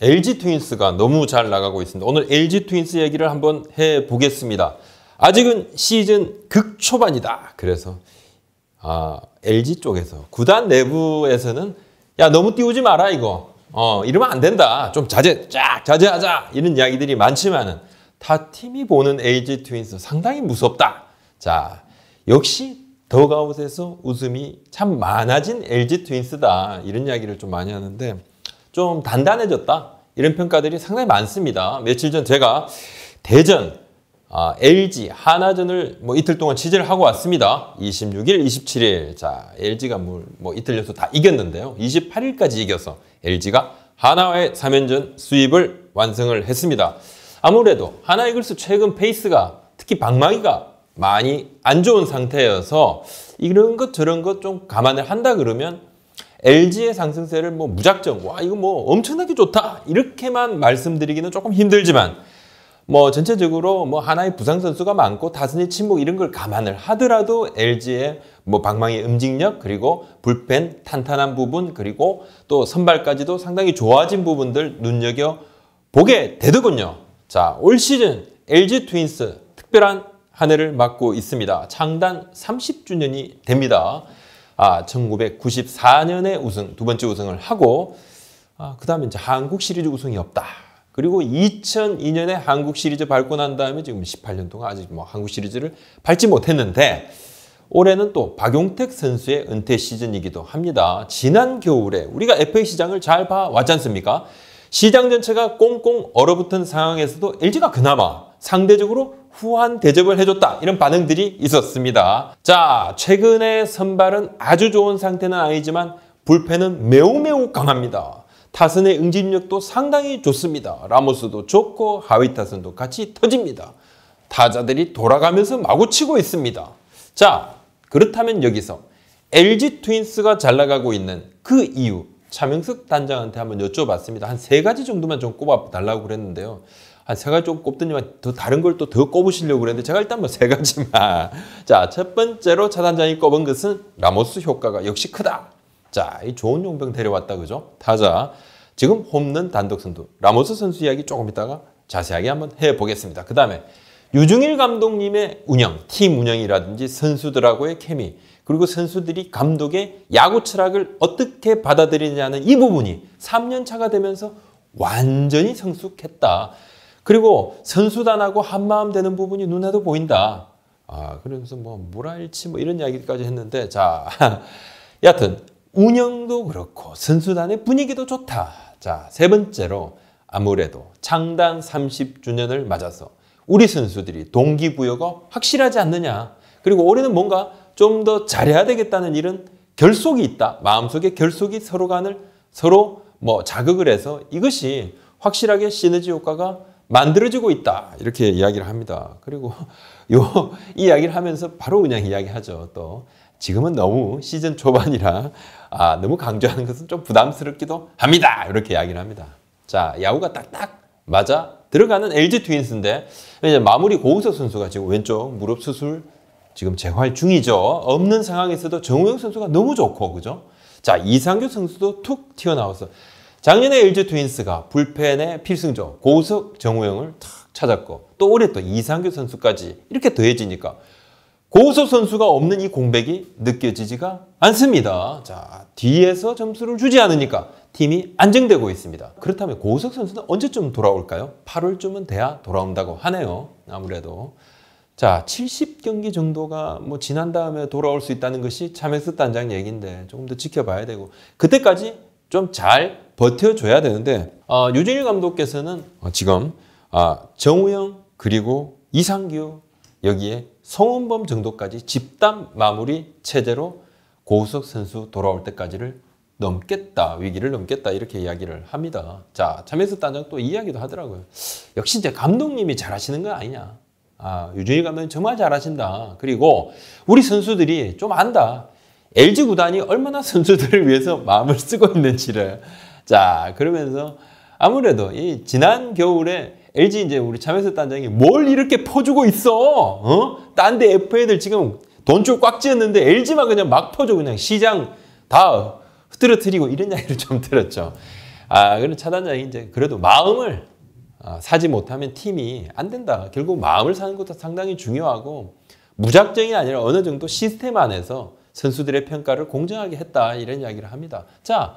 LG 트윈스가 너무 잘 나가고 있습니다. 오늘 LG 트윈스 얘기를 한번 해보겠습니다. 아직은 시즌 극초반이다. 그래서 아, LG 쪽에서 구단 내부에서는 야 너무 띄우지 마라 이거 어 이러면 안 된다 좀 자제 쫙 자제하자 이런 이야기들이 많지만은 다 팀이 보는 LG 트윈스 상당히 무섭다 자 역시 더가웃에서 웃음이 참 많아진 LG 트윈스다 이런 이야기를 좀 많이 하는데 좀 단단해졌다 이런 평가들이 상당히 많습니다. 며칠 전 제가 대전 아, LG 하나전을 뭐 이틀 동안 취재를 하고 왔습니다. 26일, 27일 자 LG가 뭐, 뭐 이틀 연속 다 이겼는데요. 28일까지 이겨서 LG가 하나와의 3연전 수입을 완성을 했습니다. 아무래도 하나이글스 최근 페이스가 특히 방망이가 많이 안 좋은 상태여서 이런 것 저런 것 좀 감안을 한다 그러면 LG의 상승세를 뭐 무작정 와 이거 뭐 엄청나게 좋다 이렇게만 말씀드리기는 조금 힘들지만 뭐 전체적으로 뭐 하나의 부상 선수가 많고 다스니 침묵 이런 걸 감안을 하더라도 LG의 뭐 방망이 음직력 그리고 불펜 탄탄한 부분 그리고 또 선발까지도 상당히 좋아진 부분들 눈여겨 보게 되더군요. 자 올 시즌 LG 트윈스 특별한 한 해를 맞고 있습니다. 창단 30주년이 됩니다. 아, 1994년에 우승, 두 번째 우승을 하고 아, 그 다음에 이제 한국 시리즈 우승이 없다. 그리고 2002년에 한국 시리즈 밟고 난 다음에 지금 18년 동안 아직 뭐 한국 시리즈를 밟지 못했는데 올해는 또 박용택 선수의 은퇴 시즌이기도 합니다. 지난 겨울에 우리가 FA 시장을 잘 봐왔지 않습니까? 시장 전체가 꽁꽁 얼어붙은 상황에서도 LG가 그나마 상대적으로 후한 대접을 해줬다 이런 반응들이 있었습니다. 자 최근에 선발은 아주 좋은 상태는 아니지만 불펜은 매우 매우 강합니다. 타선의 응집력도 상당히 좋습니다. 라모스도 좋고 하위 타선도 같이 터집니다. 타자들이 돌아가면서 마구치고 있습니다. 자 그렇다면 여기서 LG 트윈스가 잘 나가고 있는 그 이유 차명숙 단장한테 한번 여쭤봤습니다. 한 세 가지 정도만 좀 꼽아달라고 그랬는데요. 한세 가지 조금 꼽더니만 더 다른 걸 또 더 꼽으시려고 그랬는데 제가 일단 뭐 세 가지만 자 첫 번째로 차단장이 꼽은 것은 라모스 효과가 역시 크다 자 이 좋은 용병 데려왔다 그죠 타자 지금 홈런 단독 선두 라모스 선수 이야기 조금 있다가 자세하게 한번 해보겠습니다 그 다음에 유중일 감독님의 운영, 팀 운영이라든지 선수들하고의 케미, 그리고 선수들이 감독의 야구 철학을 어떻게 받아들이냐는 이 부분이 3년 차가 되면서 완전히 성숙했다. 그리고 선수단하고 한마음 되는 부분이 눈에도 보인다. 아, 그러면서 뭐 물알치 뭐 이런 이야기까지 했는데 자, 여하튼 운영도 그렇고 선수단의 분위기도 좋다. 자, 세 번째로 아무래도 창단 30주년을 맞아서 우리 선수들이 동기부여가 확실하지 않느냐. 그리고 올해는 뭔가 좀 더 잘해야 되겠다는 이런 결속이 있다. 마음속에 결속이 서로 간을 서로 뭐 자극을 해서 이것이 확실하게 시너지 효과가 만들어지고 있다 이렇게 이야기를 합니다. 그리고 요 이야기를 하면서 바로 그냥 이야기하죠. 또 지금은 너무 시즌 초반이라 아, 너무 강조하는 것은 좀 부담스럽기도 합니다. 이렇게 이야기를 합니다. 자 야구가 딱딱 맞아 들어가는 LG 트윈스인데 이제 마무리 고우석 선수가 지금 왼쪽 무릎 수술 지금 재활 중이죠. 없는 상황에서도 정우영 선수가 너무 좋고 그죠? 자 이상규 선수도 툭 튀어나와서 작년에 LG 트윈스가 불펜의 필승조 고석 우 정우영을 탁 찾았고 또 올해 또 이상규 선수까지 이렇게 더해지니까 고우석 선수가 없는 이 공백이 느껴지지가 않습니다. 자 뒤에서 점수를 주지 않으니까 팀이 안정되고 있습니다. 그렇다면 고우석 선수는 언제쯤 돌아올까요? 8월쯤은 돼야 돌아온다고 하네요. 아무래도 자 70경기 정도가 뭐 지난 다음에 돌아올 수 있다는 것이 참에스 단장 얘기인데 조금 더 지켜봐야 되고 그때까지 좀잘 버텨줘야 되는데 어, 유진일 감독께서는 어, 지금 아, 정우영 그리고 이상규 여기에 성은범 정도까지 집단 마무리 체제로 고우석 선수 돌아올 때까지를 넘겠다 위기를 넘겠다 이렇게 이야기를 합니다 자 참여수 단장 또 이야기도 하더라고요 역시 이제 감독님이 잘하시는 거 아니냐 아 유진일 감독님 정말 잘하신다 그리고 우리 선수들이 좀 안다 LG 구단이 얼마나 선수들을 위해서 마음을 쓰고 있는지를 자, 그러면서 아무래도 이 지난 겨울에 LG 이제 우리 참여세 단장이 뭘 이렇게 퍼주고 있어? 어? 딴 데 FA들 지금 돈줄 꽉 쥐었는데 LG만 그냥 막 퍼줘 그냥 시장 다 흐트러뜨리고 이런 이야기를 좀 들었죠. 아, 그런 차단장이 이제 그래도 마음을 아, 사지 못하면 팀이 안 된다. 결국 마음을 사는 것도 상당히 중요하고 무작정이 아니라 어느 정도 시스템 안에서 선수들의 평가를 공정하게 했다 이런 이야기를 합니다. 자,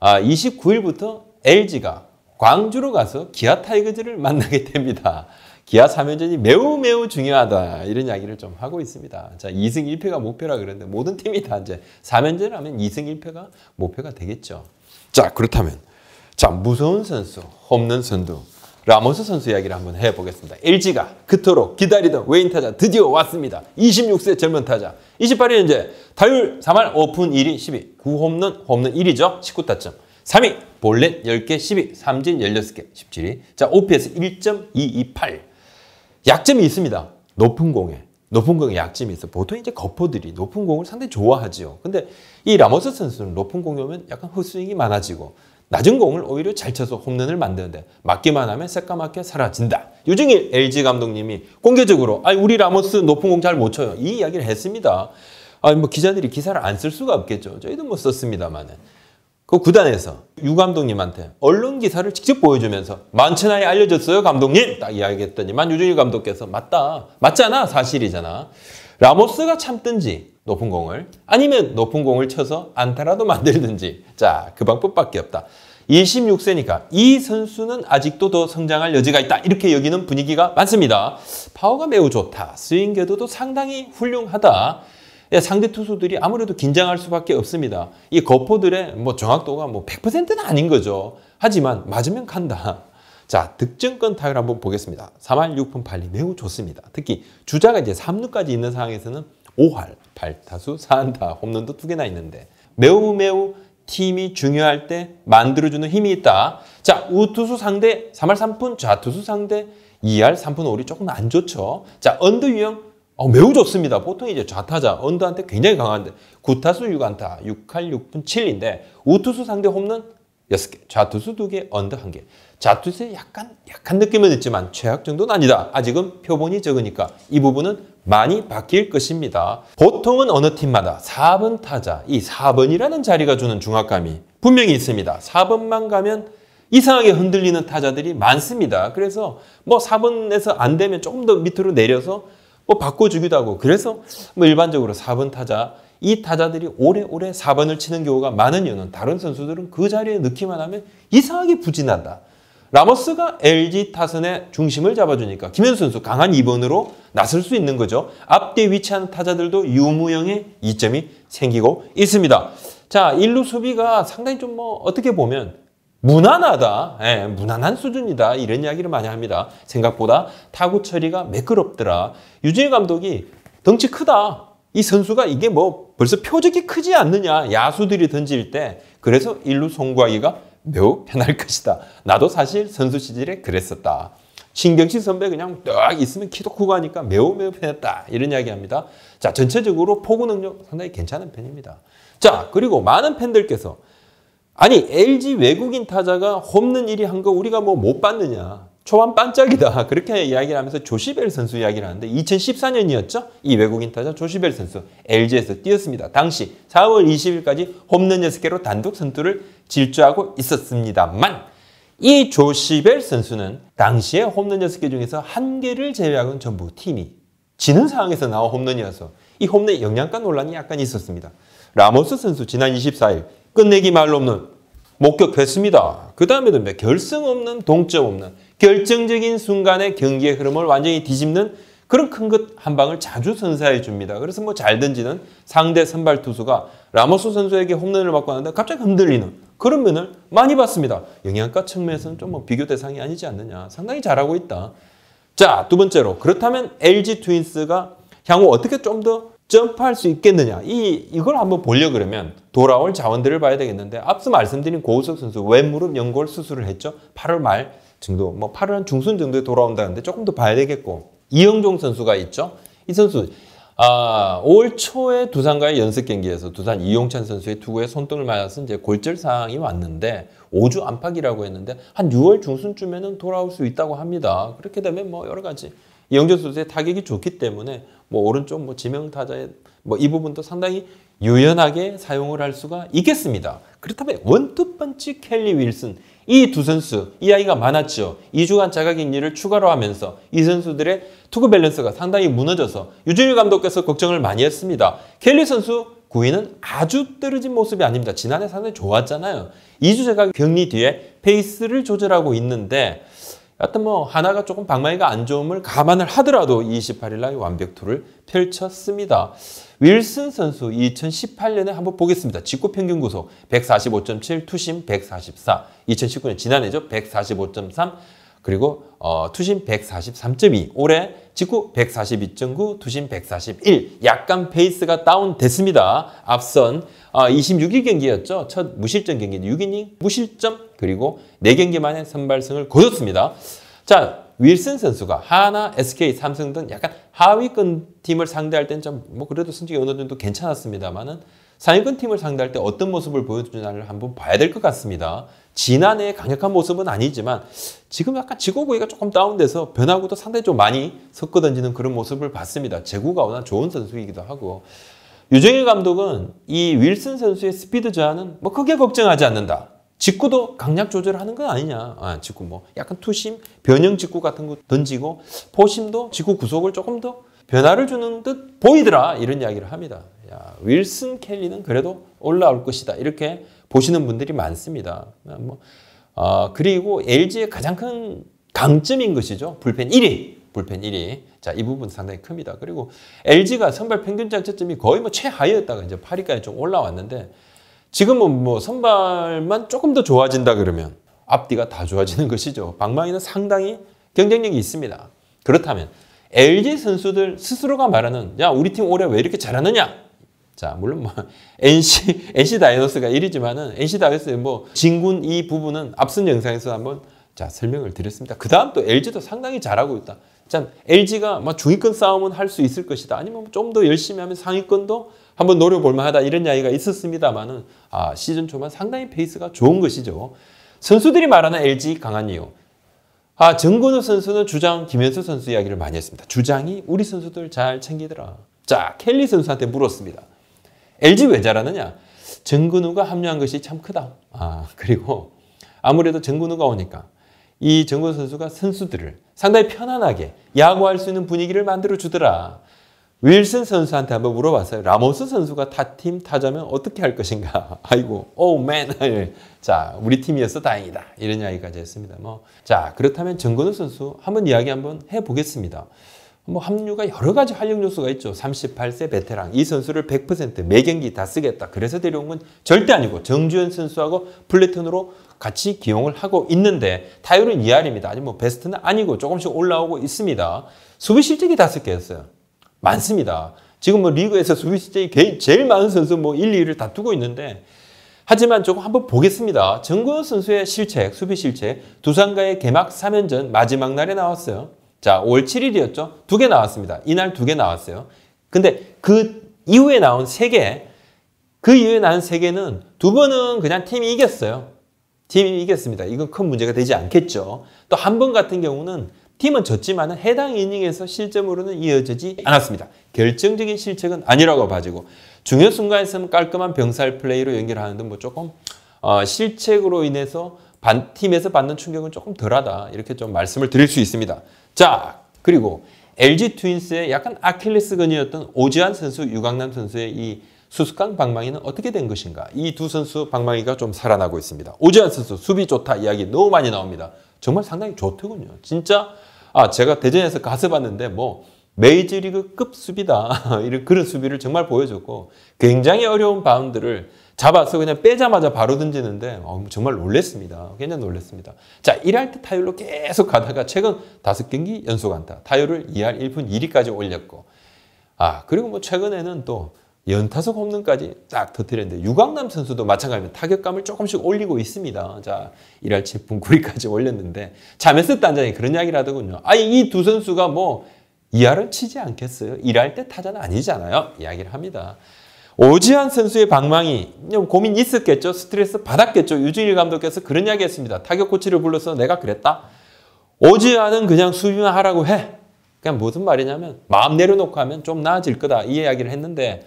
아, 29일부터 LG가 광주로 가서 기아 타이거즈를 만나게 됩니다. 기아 3연전이 매우 매우 중요하다 이런 이야기를 좀 하고 있습니다. 자 2승 1패가 목표라 그러는데 모든 팀이 다 이제 3연전을 하면 2승 1패가 목표가 되겠죠. 자 그렇다면 자 무서운 선수 홈런 선두 라모스 선수 이야기를 한번 해보겠습니다. LG가 그토록 기다리던 외인 타자 드디어 왔습니다. 26세 젊은 타자. 28일 현재 타율 3할 오픈 1위 12, 9홈런 홈런 1위죠. 19타점. 3위 볼넷 10개 12, 삼진 16개 17위. 자 OPS 1.228. 약점이 있습니다. 높은 공에. 높은 공에 약점이 있어. 보통 이제 거포들이 높은 공을 상당히 좋아하지요. 근데 이 라모스 선수는 높은 공이 오면 약간 헛스윙이 많아지고 낮은 공을 오히려 잘 쳐서 홈런을 만드는데 맞기만 하면 새까맣게 사라진다. 유중일 LG 감독님이 공개적으로 아 우리 라모스 높은 공 잘 못 쳐요. 이 이야기를 했습니다. 아뭐 기자들이 기사를 안 쓸 수가 없겠죠. 저희도 뭐 썼습니다만은. 그 구단에서 유 감독님한테 언론 기사를 직접 보여주면서 만천하에 알려졌어요 감독님 딱 이야기했더니만 유준일 감독께서 맞다 맞잖아 사실이잖아 라모스가 참든지 높은 공을 아니면 높은 공을 쳐서 안타라도 만들든지 자 그 방법밖에 없다. 26세니까 이 선수는 아직도 더 성장할 여지가 있다. 이렇게 여기는 분위기가 많습니다. 파워가 매우 좋다. 스윙 궤도도 상당히 훌륭하다. 예, 상대 투수들이 아무래도 긴장할 수밖에 없습니다. 이 거포들의 뭐 정확도가 뭐 100%는 아닌 거죠. 하지만 맞으면 간다. 자, 득점권 타율 한번 보겠습니다. 3할 6분 8리 매우 좋습니다. 특히 주자가 이제 3루까지 있는 상황에서는 5할, 발타수 4안타, 홈런도 두개나 있는데 매우 매우 팀이 중요할 때 만들어주는 힘이 있다. 자, 우투수 상대 3할 3푼, 좌투수 상대 2할 3푼 5리 조금 안 좋죠. 자, 언더 유형 어, 매우 좋습니다. 보통 이제 좌타자, 언더한테 굉장히 강한데 9타수 6안타, 6할 6푼 7인데 우투수 상대 홈런 6개, 좌투수 2개, 언더 1개. 자투세 약간 약간 느낌은 있지만 최악 정도는 아니다. 아직은 표본이 적으니까 이 부분은 많이 바뀔 것입니다. 보통은 어느 팀마다 4번 타자, 이 4번이라는 자리가 주는 중압감이 분명히 있습니다. 4번만 가면 이상하게 흔들리는 타자들이 많습니다. 그래서 뭐 4번에서 안 되면 조금 더 밑으로 내려서 뭐 바꿔주기도 하고 그래서 뭐 일반적으로 4번 타자 이 타자들이 오래오래 4번을 치는 경우가 많은 이유는 다른 선수들은 그 자리에 넣기만 하면 이상하게 부진한다. 라모스가 LG 타선의 중심을 잡아주니까 김현수 선수 강한 2번으로 나설 수 있는 거죠. 앞뒤 위치한 타자들도 유무형의 이점이 생기고 있습니다. 자, 1루 수비가 상당히 좀 뭐 어떻게 보면 무난하다, 예, 무난한 수준이다 이런 이야기를 많이 합니다. 생각보다 타구 처리가 매끄럽더라. 유진희 감독이 덩치 크다. 이 선수가 이게 뭐 벌써 표적이 크지 않느냐 야수들이 던질 때 그래서 일루 송구하기가 매우 편할 것이다. 나도 사실 선수 시절에 그랬었다. 신경식 선배 그냥 딱 있으면 키도 크고 하니까 매우 매우 편했다. 이런 이야기합니다. 자 전체적으로 포구 능력 상당히 괜찮은 편입니다. 자 그리고 많은 팬들께서 아니 LG 외국인 타자가 홈런 1위 한 거 우리가 뭐 못 봤느냐. 초반 반짝이다. 그렇게 이야기를 하면서 조시벨 선수 이야기를 하는데 2014년이었죠? 이 외국인 타자 조시벨 선수 LG에서 뛰었습니다. 당시 4월 20일까지 홈런 6개로 단독 선두를 질주하고 있었습니다만 이 조시벨 선수는 당시에 홈런 6개 중에서 한개를 제외하고는 전부 팀이 지는 상황에서 나온 홈런이어서 이 홈런의 영향가 논란이 약간 있었습니다. 라모스 선수 지난 24일 끝내기 말로 없는 목격했습니다. 그 다음에도 결승 없는 동점 없는 결정적인 순간에 경기의 흐름을 완전히 뒤집는 그런 큰 것 한 방을 자주 선사해 줍니다. 그래서 뭐 잘 던지는 상대 선발 투수가 라모스 선수에게 홈런을 맞고 하는데 갑자기 흔들리는 그런 면을 많이 봤습니다. 영양가 측면에서는 좀 뭐 비교 대상이 아니지 않느냐. 상당히 잘하고 있다. 자, 두 번째로 그렇다면 LG 트윈스가 향후 어떻게 좀 더 점프할 수 있겠느냐. 이, 이걸 한번 보려 고 그러면 돌아올 자원들을 봐야 되겠는데 앞서 말씀드린 고우석 선수 왼무릎 연골 수술을 했죠. 8월 말 정도, 뭐 8월 중순 정도에 돌아온다는데 조금 더 봐야 되겠고 이영종 선수가 있죠. 이 선수 아, 올 초에 두산과의 연습 경기에서 두산 이용찬 선수의 투구에 손등을 맞아서 이제 골절 상황이 왔는데 5주 안팎이라고 했는데 한 6월 중순쯤에는 돌아올 수 있다고 합니다. 그렇게 되면 뭐 여러 가지 이영재 선수의 타격이 좋기 때문에 뭐 오른쪽 뭐 지명 타자의 뭐 이 부분도 상당히 유연하게 사용을 할 수가 있겠습니다. 그렇다면 원투펀치 켈리 윌슨 이두 선수, 이 아이가 많았죠. 2주간 자가격리를 추가로 하면서 이 선수들의 투구 밸런스가 상당히 무너져서 유준일 감독께서 걱정을 많이 했습니다. 켈리 선수 구위는 아주 떨어진 모습이 아닙니다. 지난해 상당히 좋았잖아요. 2주 제가 격리 뒤에 페이스를 조절하고 있는데 하여튼뭐 하나가 조금 방망이가 안 좋음을 감안을 하더라도 28일 날 완벽투를 펼쳤습니다. 윌슨 선수 2018년에 한번 보겠습니다. 직구 평균 구속 145.7, 투심 144, 2019년 지난해죠. 145.3, 그리고 어, 투심 143.2, 올해 직구 142.9, 투심 141. 약간 페이스가 다운됐습니다. 앞선 26일 아, 경기였죠. 첫 무실점 경기 6이닝 무실점 그리고 4경기 만에 선발승을 거뒀습니다. 자, 윌슨 선수가 하나, SK, 삼성 등 약간 하위권 팀을 상대할 때는 좀뭐 그래도 성적이 어느 정도 괜찮았습니다만은 상위권 팀을 상대할 때 어떤 모습을 보여주냐를 한번 봐야 될 것 같습니다. 지난해의 강력한 모습은 아니지만 지금 약간 지구구위가 조금 다운돼서 변화구도 상당히 좀 많이 섞어 던지는 그런 모습을 봤습니다. 제구가 워낙 좋은 선수이기도 하고 유정일 감독은 이 윌슨 선수의 스피드 저하는 뭐 크게 걱정하지 않는다. 직구도 강약 조절하는 건 아니냐. 아, 직구 뭐 약간 투심, 변형 직구 같은 거 던지고 포심도 직구 구속을 조금 더 변화를 주는 듯 보이더라 이런 이야기를 합니다. 야, 윌슨 켈리는 그래도 올라올 것이다. 이렇게 보시는 분들이 많습니다. 아, 뭐, 어, 그리고 LG의 가장 큰 강점인 것이죠. 불펜 1위. 불펜 1위. 자, 이 부분 상당히 큽니다. 그리고 LG가 선발 평균 장점이 거의 뭐최하였다가 이제 8위까지 좀 올라왔는데 지금은 뭐 선발만 조금 더 좋아진다 그러면 앞뒤가 다 좋아지는 것이죠. 방망이는 상당히 경쟁력이 있습니다. 그렇다면 LG 선수들 스스로가 말하는 야 우리 팀 올해 왜 이렇게 잘하느냐 자, 물론 뭐 NC NC 다이노스가 1위지만은 NC 다이노스의 뭐 진군 이 부분은 앞선 영상에서 한번 자, 설명을 드렸습니다. 그다음 또 LG도 상당히 잘하고 있다. 참 LG가 막 뭐 중위권 싸움은 할 수 있을 것이다. 아니면 좀 더 열심히 하면 상위권도 한번 노려볼 만하다 이런 이야기가 있었습니다만은 아, 시즌 초반 상당히 페이스가 좋은 것이죠. 선수들이 말하는 LG 강한 이유. 아, 정근우 선수는 주장 김현수 선수 이야기를 많이 했습니다. 주장이 우리 선수들 잘 챙기더라. 자, 켈리 선수한테 물었습니다. LG 왜 잘하느냐? 정근우가 합류한 것이 참 크다. 아 그리고 아무래도 정근우가 오니까 이 정근우 선수가 선수들을 상당히 편안하게 야구할 수 있는 분위기를 만들어 주더라. 윌슨 선수한테 한번 물어봤어요. 라모스 선수가 타팀 타자면 어떻게 할 것인가? 아이고, 오맨. Oh, 자, 우리 팀이어서 다행이다. 이런 이야기까지 했습니다. 뭐, 자, 그렇다면 정건우 선수 한번 이야기 한번 해보겠습니다. 뭐 합류가 여러 가지 활력 요소가 있죠. 38세 베테랑 이 선수를 100%매 경기 다 쓰겠다. 그래서 데려온 건 절대 아니고 정주현 선수하고 플래톤으로 같이 기용을 하고 있는데 타율은 2할입니다. 아니뭐 베스트는 아니고 조금씩 올라오고 있습니다. 수비 실적이 다섯 개였어요. 많습니다. 지금 뭐 리그에서 수비 실적이 제일 많은 선수 뭐 1, 2위를 다투고 있는데 하지만 조금 한번 보겠습니다. 정근호 선수의 실책, 수비 실책, 두산과의 개막 3연전 마지막 날에 나왔어요. 자, 5월 7일이었죠? 두 개 나왔습니다. 이날 두 개 나왔어요. 근데 그 이후에 나온 세 개, 그 이후에 나온 세 개는 두 번은 그냥 팀이 이겼어요. 팀이 이겼습니다. 이건 큰 문제가 되지 않겠죠. 또 한 번 같은 경우는 팀은 졌지만 해당 이닝에서 실점으로는 이어지지 않았습니다. 결정적인 실책은 아니라고 봐지고 중요 순간에서는 깔끔한 병살 플레이로 연결하는 등 뭐 조금 어, 실책으로 인해서 반, 팀에서 받는 충격은 조금 덜하다 이렇게 좀 말씀을 드릴 수 있습니다. 자, 그리고 LG 트윈스의 약간 아킬레스건이었던 오지환 선수, 유강남 선수의 이 수수깡 방망이는 어떻게 된 것인가? 이 두 선수 방망이가 좀 살아나고 있습니다. 오지환 선수 수비 좋다 이야기 너무 많이 나옵니다. 정말 상당히 좋더군요. 진짜 아 제가 대전에서 가서 봤는데 뭐 메이저리그급 수비다 이런 그런 수비를 정말 보여줬고 굉장히 어려운 바운드를 잡아서 그냥 빼자마자 바로 던지는데 어, 정말 놀랬습니다. 굉장히 놀랬습니다. 자, 1할 때 타율로 계속 가다가 최근 5경기 연속 안타. 타율을 2할 1푼 1리까지 올렸고 아 그리고 뭐 최근에는 또 연타석 홈런까지 딱 터뜨렸는데 유광남 선수도 마찬가지로 타격감을 조금씩 올리고 있습니다. 자, 1할 7분 9리까지 올렸는데 자메스 단장이 그런 이야기를 하더군요. 아니 이 두 선수가 뭐 2할은 치지 않겠어요? 1할 때 타자는 아니잖아요. 이야기를 합니다. 오지환 선수의 방망이 고민 있었겠죠. 스트레스 받았겠죠. 유진일 감독께서 그런 이야기 했습니다. 타격 코치를 불러서 내가 그랬다. 오지환은 그냥 수비만 하라고 해. 그냥 무슨 말이냐면 마음 내려놓고 하면 좀 나아질 거다. 이 이야기를 했는데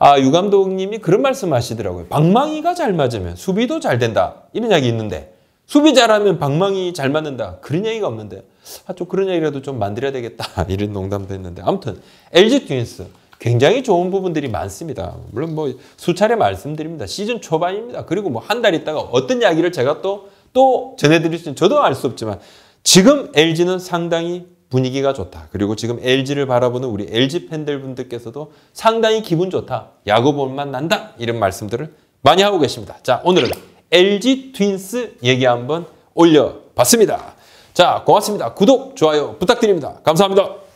아, 유 감독님이 그런 말씀 하시더라고요. 방망이가 잘 맞으면 수비도 잘 된다. 이런 이야기 있는데 수비 잘하면 방망이 잘 맞는다. 그런 얘기가 없는데. 아, 좀 그런 이야기라도좀 만들어야 되겠다. 이런 농담도 했는데. 아무튼, LG 트윈스. 굉장히 좋은 부분들이 많습니다. 물론 뭐 수차례 말씀드립니다. 시즌 초반입니다. 그리고 뭐 한 달 있다가 어떤 이야기를 제가 또 또 전해드릴지는 저도 알 수 없지만 지금 LG는 상당히 분위기가 좋다. 그리고 지금 LG를 바라보는 우리 LG 팬들 분들께서도 상당히 기분 좋다. 야구 볼만 난다. 이런 말씀들을 많이 하고 계십니다. 자, 오늘은 LG 트윈스 얘기 한번 올려봤습니다. 자, 고맙습니다. 구독, 좋아요 부탁드립니다. 감사합니다.